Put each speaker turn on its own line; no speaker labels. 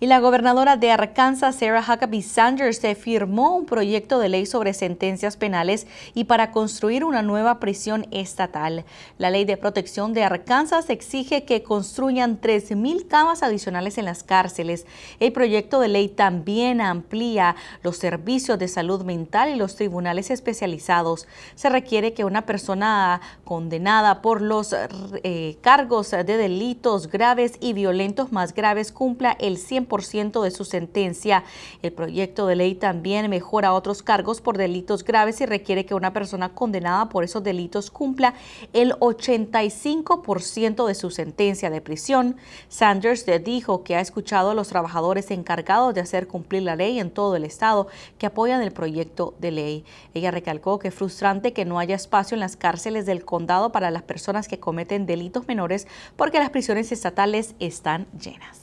y la gobernadora de Arkansas, Sarah Huckabee Sanders, se firmó un proyecto de ley sobre sentencias penales y para construir una nueva prisión estatal. La ley de protección de Arkansas exige que construyan 3.000 camas adicionales en las cárceles. El proyecto de ley también amplía los servicios de salud mental y los tribunales especializados. Se requiere que una persona condenada por los eh, cargos de delitos graves y violentos más graves cumpla el 100% de su sentencia. El proyecto de ley también mejora otros cargos por delitos graves y requiere que una persona condenada por esos delitos cumpla el 85% de su sentencia de prisión. Sanders dijo que ha escuchado a los trabajadores encargados de hacer cumplir la ley en todo el estado que apoyan el proyecto de ley. Ella recalcó que es frustrante que no haya espacio en las cárceles del condado para las personas que cometen delitos menores porque las prisiones estatales están llenas.